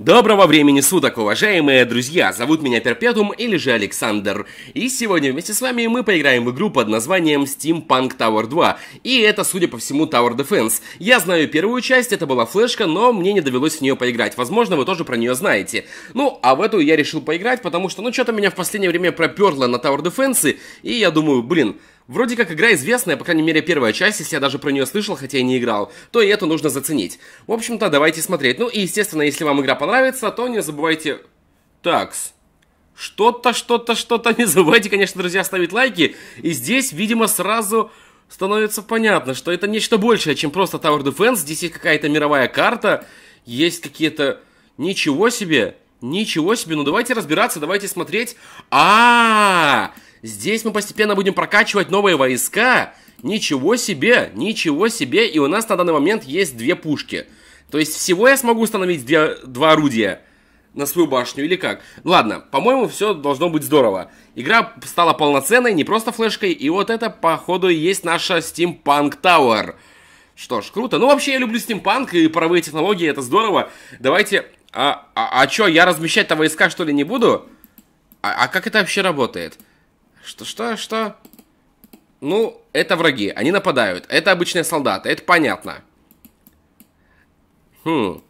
Доброго времени суток, уважаемые друзья! Зовут меня Перпетум или же Александр. И сегодня вместе с вами мы поиграем в игру под названием Steampunk Tower 2. И это, судя по всему, Tower Defense. Я знаю первую часть, это была флешка, но мне не довелось в нее поиграть. Возможно, вы тоже про нее знаете. Ну, а в эту я решил поиграть, потому что, ну, что-то меня в последнее время проперло на Tower Defense, и я думаю, блин, Вроде как игра известная, по крайней мере первая часть, если я даже про нее слышал, хотя и не играл, то и это нужно заценить. В общем-то, давайте смотреть. Ну и, естественно, если вам игра понравится, то не забывайте... Такс. Что-то, что-то, что-то. Не забывайте, конечно, друзья, ставить лайки. И здесь, видимо, сразу становится понятно, что это нечто большее, чем просто Tower Defense. Здесь есть какая-то мировая карта, есть какие-то... Ничего себе! Ничего себе! Ну давайте разбираться, давайте смотреть. А, -а, -а, -а Здесь мы постепенно будем прокачивать новые войска. Ничего себе, ничего себе. И у нас на данный момент есть две пушки. То есть всего я смогу установить две, два орудия на свою башню или как? Ладно, по-моему, все должно быть здорово. Игра стала полноценной, не просто флешкой, и вот это, походу, и есть наша Steampunk Tower. Что ж, круто. Ну, вообще, я люблю стимпанк и паровые технологии, это здорово. Давайте... А, а, а чё, я размещать-то войска, что ли, не буду? А, а как это вообще работает? Что, что, что? Ну, это враги, они нападают. Это обычные солдаты, это понятно. Хм.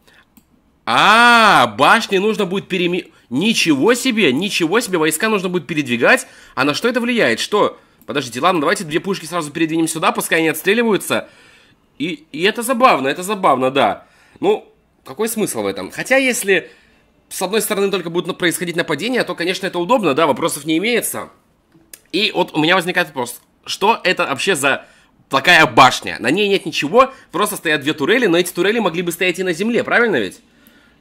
А, -а, -а башни нужно будет переми... Ничего себе, ничего себе, войска нужно будет передвигать. А на что это влияет? Что? Подождите, ладно, давайте две пушки сразу передвинем сюда, пускай они отстреливаются. И, и это забавно, это забавно, да. Ну, какой смысл в этом? Хотя, если с одной стороны только будут происходить нападения, то, конечно, это удобно, да, вопросов не имеется. И вот у меня возникает вопрос, что это вообще за такая башня? На ней нет ничего, просто стоят две турели, но эти турели могли бы стоять и на земле, правильно ведь?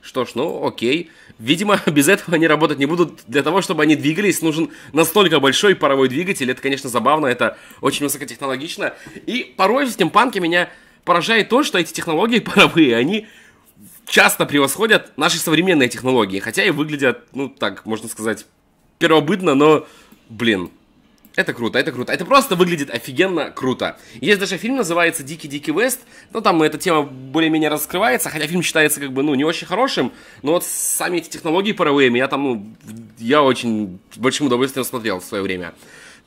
Что ж, ну окей. Видимо, без этого они работать не будут. Для того, чтобы они двигались, нужен настолько большой паровой двигатель. Это, конечно, забавно, это очень высокотехнологично. И порой в стимпанке меня поражает то, что эти технологии паровые, они часто превосходят наши современные технологии. Хотя и выглядят, ну так, можно сказать, первобытно, но, блин, это круто, это круто. Это просто выглядит офигенно круто. Есть даже фильм, называется «Дикий-дикий Вест». Ну, там эта тема более-менее раскрывается, хотя фильм считается как бы, ну, не очень хорошим. Но вот сами эти технологии паровые, меня там, ну, я очень большим удовольствием смотрел в свое время.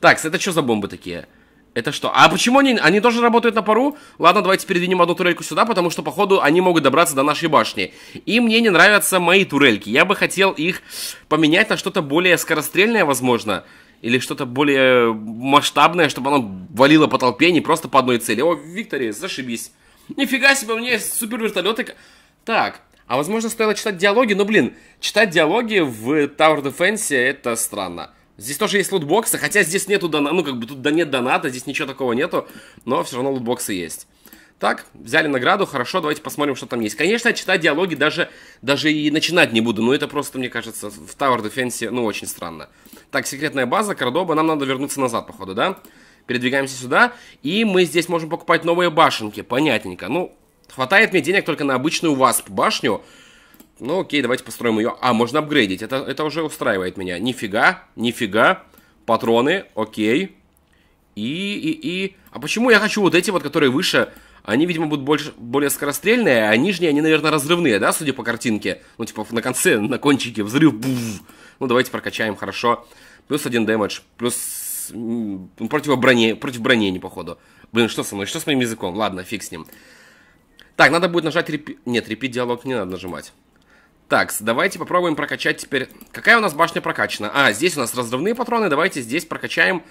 Так, это что за бомбы такие? Это что? А почему они, они тоже работают на пару? Ладно, давайте передвинем одну турельку сюда, потому что, походу, они могут добраться до нашей башни. И мне не нравятся мои турельки. Я бы хотел их поменять на что-то более скорострельное, возможно или что-то более масштабное, чтобы оно валило по толпе не просто по одной цели. О, Виктория, зашибись. Нифига себе, у меня есть супер вертолеты. Так, а возможно стоило читать диалоги, но, ну, блин, читать диалоги в Tower Defense это странно. Здесь тоже есть лутбоксы, хотя здесь нету доната, ну как бы тут да нет доната, здесь ничего такого нету, но все равно лутбоксы есть. Так, взяли награду, хорошо, давайте посмотрим, что там есть. Конечно, читать диалоги даже, даже и начинать не буду, но это просто, мне кажется, в Tower Defense, ну, очень странно. Так, секретная база, Кордоба, нам надо вернуться назад, походу, да? Передвигаемся сюда, и мы здесь можем покупать новые башенки, понятненько. Ну, хватает мне денег только на обычную ВАСП башню. Ну, окей, давайте построим ее. А, можно апгрейдить, это, это уже устраивает меня. Нифига, нифига, патроны, окей. И, и, и... А почему я хочу вот эти вот, которые выше они, видимо, будут больше, более скорострельные, а нижние, они, наверное, разрывные, да, судя по картинке? Ну, типа, на конце, на кончике взрыв, буф. Ну, давайте прокачаем, хорошо. Плюс один дэмэдж, плюс ну, против брони, против брони, не походу. Блин, что со мной, что с моим языком? Ладно, фиг с ним. Так, надо будет нажать репи... Нет, репит диалог не надо нажимать. Так, давайте попробуем прокачать теперь... Какая у нас башня прокачана? А, здесь у нас разрывные патроны, давайте здесь прокачаем...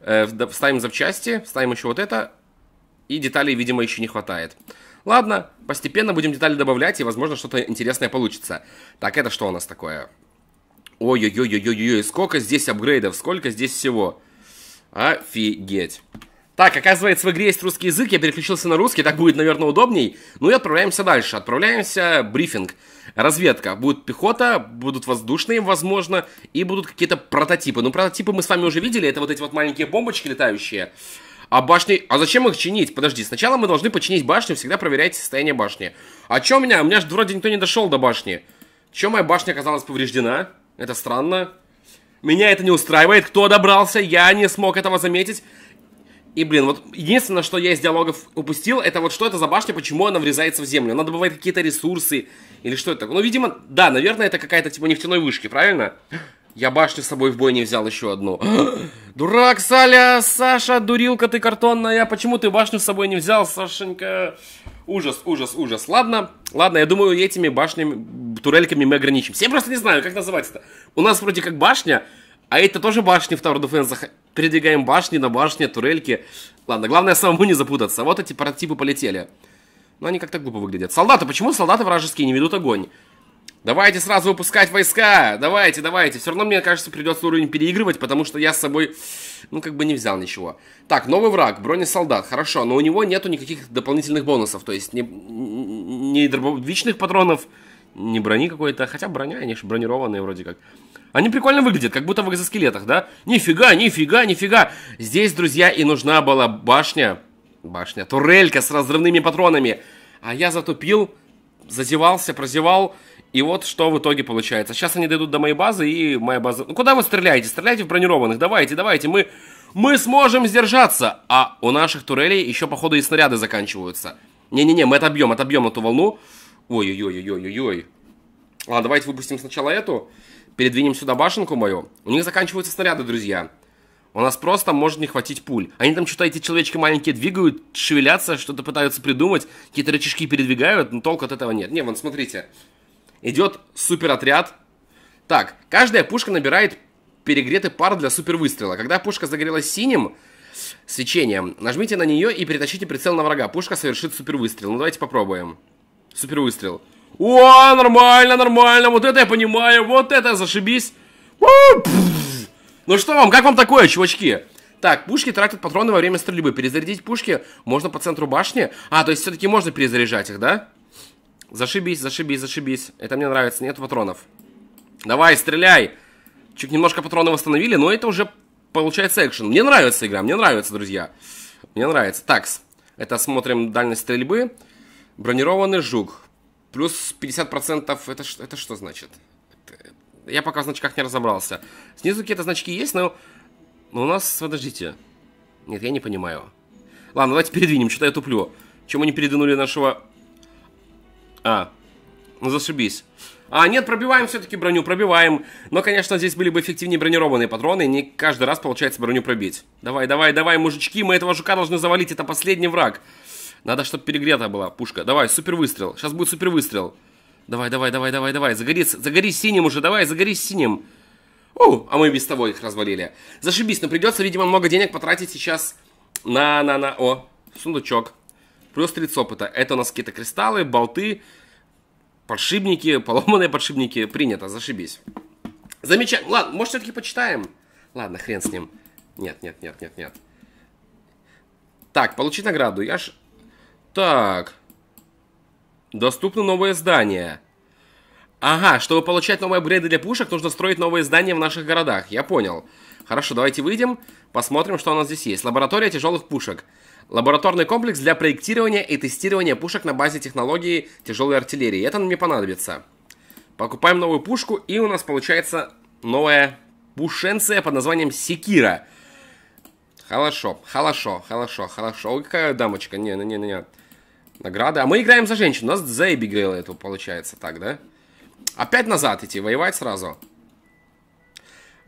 Э, вставим запчасти, Ставим еще вот это, и деталей, видимо, еще не хватает. Ладно, постепенно будем детали добавлять, и, возможно, что-то интересное получится. Так, это что у нас такое? Ой-ой-ой-ой-ой-ой, сколько здесь апгрейдов, сколько здесь всего. Офигеть. Так, оказывается, в игре есть русский язык, я переключился на русский, так будет, наверное, удобней. Ну и отправляемся дальше. Отправляемся брифинг. Разведка. Будет пехота, будут воздушные, возможно, и будут какие-то прототипы. Ну, прототипы мы с вами уже видели, это вот эти вот маленькие бомбочки летающие. А башни... А зачем их чинить? Подожди, сначала мы должны починить башню, всегда проверяйте состояние башни. А чё у меня? У меня же вроде никто не дошел до башни. Чё моя башня оказалась повреждена? Это странно. Меня это не устраивает. Кто добрался? Я не смог этого заметить. И, блин, вот единственное, что я из диалогов упустил, это вот что это за башня, почему она врезается в землю. Она добывает какие-то ресурсы или что это. Ну, видимо, да, наверное, это какая-то типа нефтяной вышки, правильно? Правильно. Я башню с собой в бой не взял еще одну. Дурак, Саля, Саша, дурилка ты картонная. Почему ты башню с собой не взял, Сашенька? Ужас, ужас, ужас. Ладно, ладно, я думаю, этими башнями, турельками мы ограничим. Я просто не знаю, как называть это. У нас вроде как башня, а это тоже башни в Tower Defense. Передвигаем башни на башне, турельки. Ладно, главное самому не запутаться. Вот эти прототипы полетели. Но они как-то глупо выглядят. Солдаты, почему солдаты вражеские не ведут огонь? Давайте сразу выпускать войска! Давайте, давайте! Все равно, мне кажется, придется уровень переигрывать, потому что я с собой, ну, как бы не взял ничего. Так, новый враг, бронесолдат, хорошо, но у него нету никаких дополнительных бонусов, то есть не, не дробовичных патронов, не брони какой-то, хотя броня, они же бронированные вроде как. Они прикольно выглядят, как будто в экзоскелетах, да? Нифига, нифига, нифига! Здесь, друзья, и нужна была башня, башня, турелька с разрывными патронами, а я затупил, зазевался, прозевал и вот что в итоге получается. Сейчас они дойдут до моей базы, и моя база... Ну куда вы стреляете? Стреляйте в бронированных, давайте, давайте, мы... Мы сможем сдержаться! А у наших турелей еще, походу, и снаряды заканчиваются. Не-не-не, мы отобьем, отобьем эту волну. Ой-ой-ой-ой-ой-ой. Ладно, давайте выпустим сначала эту. Передвинем сюда башенку мою. У них заканчиваются снаряды, друзья. У нас просто может не хватить пуль. Они там что-то, эти человечки маленькие двигают, шевелятся, что-то пытаются придумать, какие-то рычажки передвигают, но толк от этого нет. Не, вон, смотрите. Смотрите. Идет суперотряд. Так, каждая пушка набирает перегретый пар для супервыстрела. Когда пушка загорелась синим свечением, нажмите на нее и перетащите прицел на врага. Пушка совершит супервыстрел. Ну, давайте попробуем. Супервыстрел. О, нормально, нормально. Вот это я понимаю. Вот это зашибись. Ну что вам, как вам такое, чувачки? Так, пушки тратят патроны во время стрельбы. Перезарядить пушки можно по центру башни. А, то есть все-таки можно перезаряжать их, да? Зашибись, зашибись, зашибись. Это мне нравится. Нет патронов. Давай, стреляй. Чуть немножко патроны восстановили, но это уже получается экшен. Мне нравится игра, мне нравится, друзья. Мне нравится. Такс. Это смотрим дальность стрельбы. Бронированный жук. Плюс 50% это, это что значит? Это, я пока в значках не разобрался. Снизу какие-то значки есть, но, но у нас... Подождите. Нет, я не понимаю. Ладно, давайте передвинем, что-то я туплю. Чем мы не передвинули нашего а, ну зашибись. А, нет, пробиваем все-таки броню, пробиваем. Но, конечно, здесь были бы эффективнее бронированные патроны. Не каждый раз получается броню пробить. Давай, давай, давай, мужички, мы этого жука должны завалить. Это последний враг. Надо, чтобы перегрета была пушка. Давай, супер выстрел. Сейчас будет супер выстрел. Давай, давай, давай, давай, давай. Загорись, загорись синим уже, давай, загорись синим. О, а мы без того их развалили. Зашибись, но придется, видимо, много денег потратить сейчас на, на, на... О, сундучок. Плюс 30 опыта. Это у нас какие-то кристаллы, болты, подшипники, поломанные подшипники. Принято, зашибись. Замечательно. Ладно, может все-таки почитаем? Ладно, хрен с ним. Нет, нет, нет, нет, нет. Так, получить награду. Я ж... Так. Доступно новое здание. Ага, чтобы получать новые апгрейды для пушек, нужно строить новые здания в наших городах. Я понял. Хорошо, давайте выйдем, посмотрим, что у нас здесь есть. Лаборатория тяжелых пушек. Лабораторный комплекс для проектирования и тестирования пушек на базе технологии тяжелой артиллерии. Это нам не понадобится. Покупаем новую пушку, и у нас получается новая пушенция под названием Секира. Хорошо, хорошо, хорошо, хорошо. Ой, какая дамочка. Не, не, не, не. Награда. А мы играем за женщину. У нас за Эбигейл это получается так, да? Опять назад идти, воевать сразу.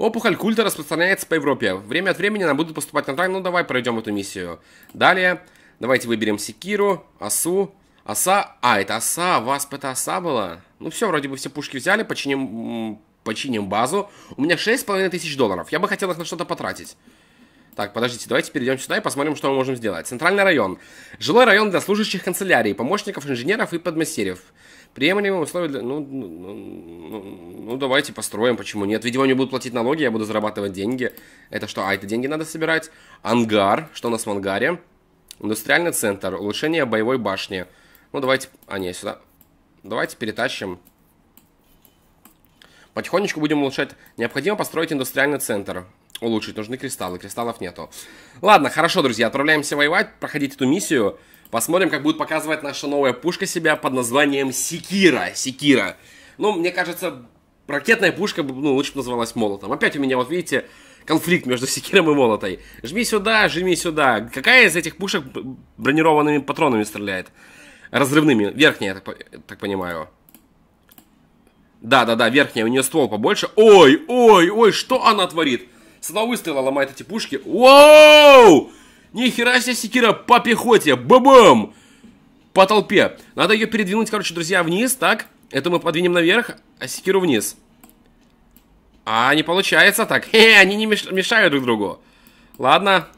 Опухоль культа распространяется по Европе. Время от времени нам будут поступать контракты. Ну, давай пройдем эту миссию. Далее, давайте выберем Секиру, Асу, Оса. А, это Оса, Васп это Оса была? Ну, все, вроде бы все пушки взяли, починим, починим базу. У меня 6,5 тысяч долларов. Я бы хотел их на что-то потратить. Так, подождите, давайте перейдем сюда и посмотрим, что мы можем сделать. Центральный район. Жилой район для служащих канцелярии, помощников инженеров и подмастерьев. Приемлемые условия для... Ну, ну, ну, ну, ну, давайте построим, почему нет? Видимо, они будут платить налоги, я буду зарабатывать деньги. Это что? А, это деньги надо собирать. Ангар. Что у нас в ангаре? Индустриальный центр. Улучшение боевой башни. Ну, давайте... А, не, сюда. Давайте перетащим. Потихонечку будем улучшать. Необходимо построить индустриальный центр улучшить. Нужны кристаллы, кристаллов нету. Ладно, хорошо, друзья, отправляемся воевать, проходить эту миссию. Посмотрим, как будет показывать наша новая пушка себя под названием Секира. Секира. Ну, мне кажется, ракетная пушка ну, лучше бы называлась Молотом. Опять у меня, вот видите, конфликт между Секиром и Молотой. Жми сюда, жми сюда. Какая из этих пушек бронированными патронами стреляет? Разрывными. Верхняя, так, так понимаю. Да-да-да, верхняя, у нее ствол побольше. Ой, ой, ой, что она творит? С одного выстрела ломает эти пушки. Воу! Ни хера себе секира по пехоте! Бабам! По толпе. Надо ее передвинуть, короче, друзья, вниз, так? Это мы подвинем наверх, а секиру вниз. А, не получается так. Хе, они не мешают друг другу. Ладно.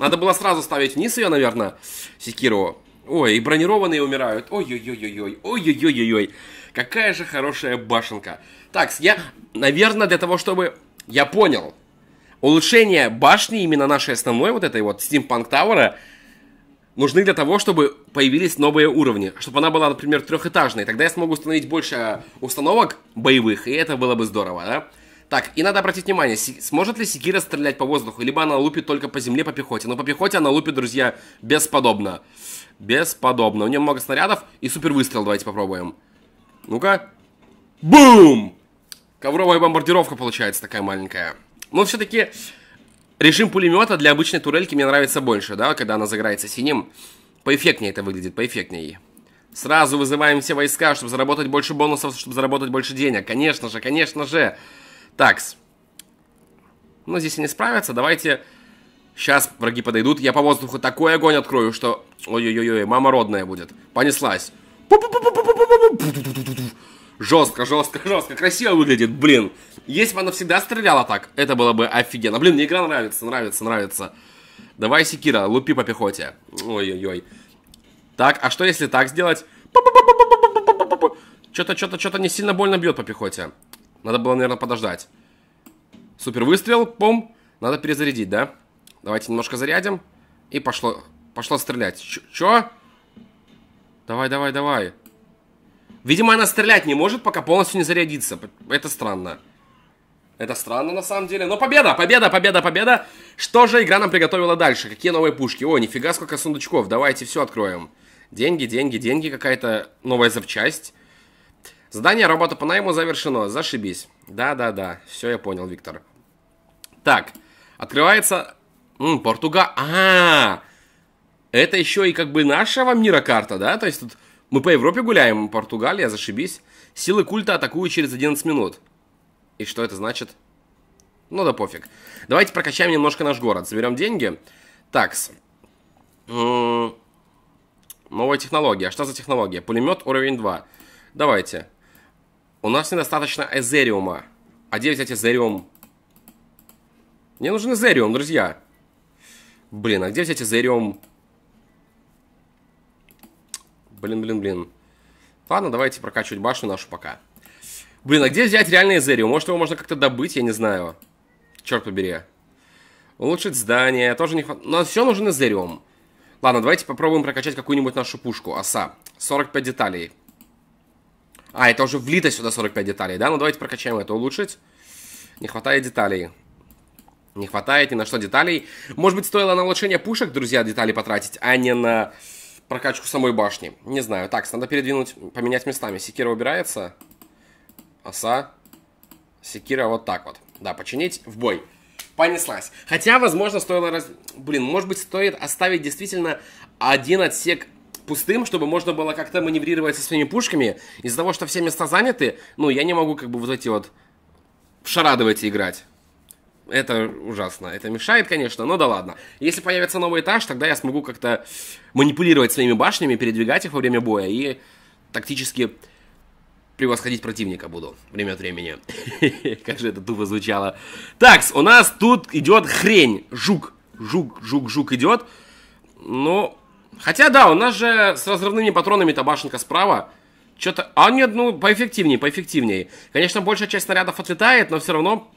Надо было сразу ставить вниз ее, наверное, секиру. Ой, и бронированные умирают. Ой-ой-ой-ой-ой. Ой-ой-ой-ой-ой. Какая же хорошая башенка. Так, я, наверное, для того, чтобы... Я понял улучшения башни, именно нашей основной вот этой вот Steampunk Tower, нужны для того, чтобы появились новые уровни. Чтобы она была, например, трехэтажной. Тогда я смогу установить больше установок боевых, и это было бы здорово, да? Так, и надо обратить внимание, сможет ли Секира стрелять по воздуху, либо она лупит только по земле, по пехоте. Но ну, по пехоте она лупит, друзья, бесподобно. Бесподобно. У нее много снарядов и супер выстрел. Давайте попробуем. Ну-ка. Бум! Ковровая бомбардировка получается такая маленькая. Но все-таки режим пулемета для обычной турельки мне нравится больше, да, когда она загорается синим. Поэффектнее это выглядит, поэффектнее. Сразу вызываем все войска, чтобы заработать больше бонусов, чтобы заработать больше денег. Конечно же, конечно же. Такс. Ну здесь они справятся. Давайте... Сейчас враги подойдут. Я по воздуху такой огонь открою, что... Ой-ой-ой, мама родная будет. Понеслась. Жестко, жестко, жестко. Красиво выглядит, блин. Если бы она всегда стреляла так, это было бы офигенно. Блин, мне игра нравится, нравится, нравится. Давай, Секира, лупи по пехоте. Ой-ой-ой. Так, а что если так сделать? Что-то, что-то, что-то не сильно больно бьет по пехоте. Надо было, наверное, подождать. Супер выстрел, пом. Надо перезарядить, да? Давайте немножко зарядим. И пошло, пошло стрелять. чё? Давай, давай, давай. Видимо, она стрелять не может, пока полностью не зарядится. Это странно. Это странно на самом деле. Но победа, победа, победа, победа. Что же игра нам приготовила дальше? Какие новые пушки? О, нифига сколько сундучков. Давайте все откроем. Деньги, деньги, деньги. Какая-то новая запчасть. Задание работа по найму завершено. Зашибись. Да-да-да. Все, я понял, Виктор. Так. Открывается... М, Португа... А, -а, а Это еще и как бы нашего мира карта, да? То есть тут мы по Европе гуляем, Португалия, зашибись. Силы культа атакуют через 11 минут. И что это значит? Ну да пофиг. Давайте прокачаем немножко наш город. Соберем деньги. Такс. Новая технология. А что за технология? Пулемет уровень 2. Давайте. У нас недостаточно эзериума. А где взять эзериум? Мне нужен эзериум, друзья. Блин, а где взять эзериум? Блин, блин, блин. Ладно, давайте прокачивать башню нашу пока. Блин, а где взять реальное Эзериум? Может, его можно как-то добыть, я не знаю. Черт побери. Улучшить здание. Тоже не хватает. Но все нужен Эзериум. Ладно, давайте попробуем прокачать какую-нибудь нашу пушку. Оса. 45 деталей. А, это уже влито сюда 45 деталей, да? Ну, давайте прокачаем это. Улучшить. Не хватает деталей. Не хватает ни на что деталей. Может быть, стоило на улучшение пушек, друзья, детали потратить, а не на прокачку самой башни. Не знаю. Так, надо передвинуть, поменять местами. Секира убирается. Оса. Секира вот так вот. Да, починить в бой. Понеслась. Хотя, возможно, стоило... Раз... Блин, может быть, стоит оставить действительно один отсек пустым, чтобы можно было как-то маневрировать со своими пушками. Из-за того, что все места заняты, ну, я не могу как бы вот эти вот в шарадовать играть это ужасно. Это мешает, конечно, но да ладно. Если появится новый этаж, тогда я смогу как-то манипулировать своими башнями, передвигать их во время боя и тактически превосходить противника буду время от времени. Как же это тупо звучало. Так, у нас тут идет хрень. Жук. Жук, жук, жук идет. Ну, хотя да, у нас же с разрывными патронами-то башенка справа. Что-то... А нет, ну, поэффективнее, поэффективнее. Конечно, большая часть снарядов отлетает, но все равно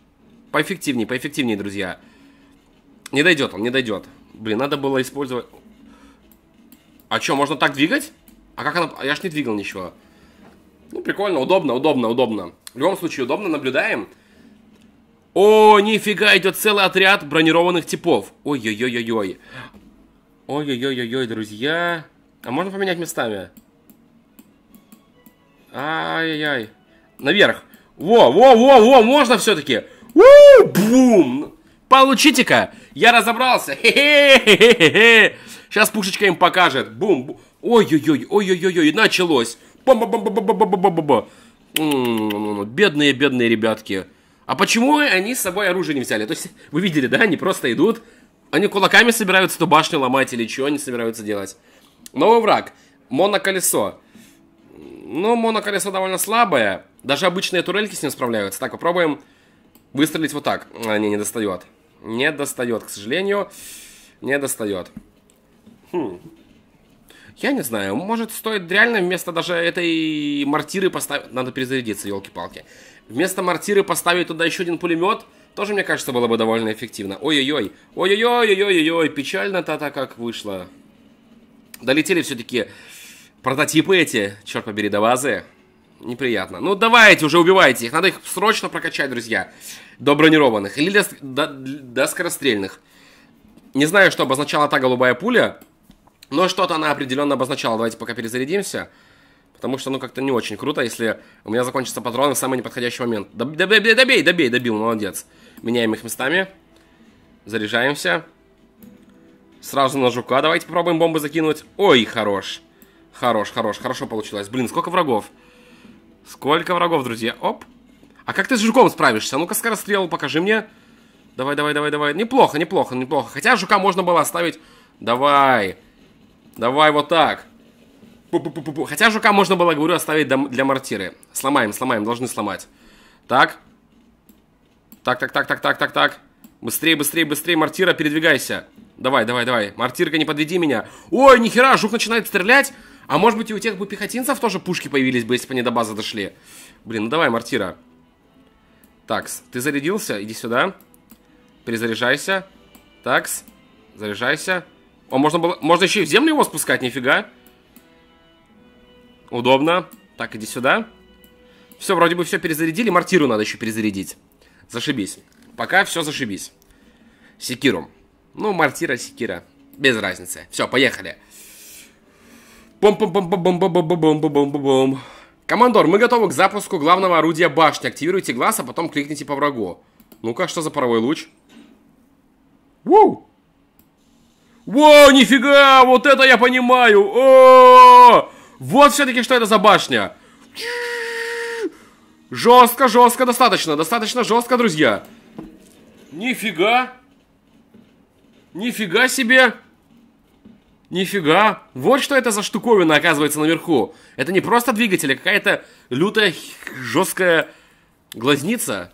Поэффективнее, поэффективнее, друзья. Не дойдет он, не дойдет. Блин, надо было использовать... А что, можно так двигать? А как она... А я ж не двигал ничего. Ну, прикольно, удобно, удобно, удобно. В любом случае, удобно, наблюдаем. О, нифига, идет целый отряд бронированных типов. Ой-ой-ой-ой-ой. Ой-ой-ой-ой, друзья. А можно поменять местами? ай ай, ай. Наверх. Во, во, во, во, можно все-таки. Бум! Получите-ка! Я разобрался! Хе-хе-хе-хе-хе! Сейчас пушечка им покажет. Бум! Ой-ой-ой, ой-ой-ой, началось! Бам-бам-бам-бам-бам-бам-бам-бам! Бедные, бедные ребятки. А почему они с собой оружие не взяли? То есть, вы видели, да? Они просто идут. Они кулаками собираются эту башню ломать или что они собираются делать. Новый враг. Моноколесо. Ну, моноколесо довольно слабое. Даже обычные турельки с ним справляются. Так, попробуем Выстрелить вот так. А, не, не достает. Не достает, к сожалению. Не достает. Хм. Я не знаю, может стоит реально вместо даже этой мортиры поставить... Надо перезарядиться, елки-палки. Вместо мортиры поставить туда еще один пулемет, тоже, мне кажется, было бы довольно эффективно. Ой-ой-ой, ой-ой-ой-ой-ой, ой печально-то-то как вышло. Долетели все-таки прототипы эти, черт побери, до базы неприятно. Ну, давайте уже, убивайте их. Надо их срочно прокачать, друзья. До бронированных. Или до, до, до скорострельных. Не знаю, что обозначала та голубая пуля. Но что-то она определенно обозначала. Давайте пока перезарядимся. Потому что, ну, как-то не очень круто, если у меня закончатся патроны в самый неподходящий момент. Доб добей, добей, добей, добил, молодец. Меняем их местами. Заряжаемся. Сразу на жука давайте попробуем бомбы закинуть. Ой, хорош. Хорош, хорош, хорошо получилось. Блин, сколько врагов. Сколько врагов, друзья? Оп. А как ты с жуком справишься? А ну-ка, скорострел, покажи мне. Давай, давай, давай, давай. Неплохо, неплохо, неплохо. Хотя жука можно было оставить... Давай. Давай вот так. Пу -пу -пу -пу -пу. Хотя жука можно было, говорю, оставить для мортиры. Сломаем, сломаем, должны сломать. Так. Так, так, так, так, так, так, так. Быстрее, быстрее, быстрее, мортира, передвигайся. Давай, давай, давай. Мортирка, не подведи меня. Ой, нихера, жук начинает стрелять. А может быть и у тех бы пехотинцев тоже пушки появились бы, если бы они до базы дошли. Блин, ну давай, мортира. Такс, ты зарядился? Иди сюда. Перезаряжайся. Такс, заряжайся. О, можно было... Можно еще и в землю его спускать, нифига. Удобно. Так, иди сюда. Все, вроде бы все перезарядили. Мортиру надо еще перезарядить. Зашибись. Пока все зашибись. Секиру. Ну, мортира, секира. Без разницы. Все, поехали. Поехали бом бом бом бом бом бом бом бом бом бом бом бом Командор, мы готовы к запуску главного орудия башни. Активируйте глаз, а потом кликните по врагу. Ну-ка, что за паровой луч? Воу! Воу, нифига! Вот это я понимаю! О -о -о! Вот все-таки что это за башня! Жестко, жестко, достаточно, достаточно жестко, друзья. Нифига. Нифига себе. Нифига! Вот что это за штуковина оказывается наверху. Это не просто двигатель, а какая-то лютая, жесткая глазница.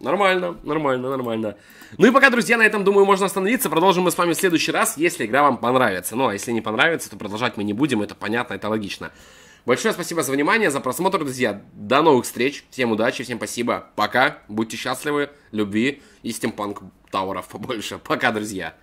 Нормально, нормально, нормально. Ну и пока, друзья, на этом, думаю, можно остановиться. Продолжим мы с вами в следующий раз, если игра вам понравится. Ну, а если не понравится, то продолжать мы не будем. Это понятно, это логично. Большое спасибо за внимание, за просмотр, друзья. До новых встреч. Всем удачи, всем спасибо. Пока. Будьте счастливы, любви и стимпанк тауров побольше. Пока, друзья.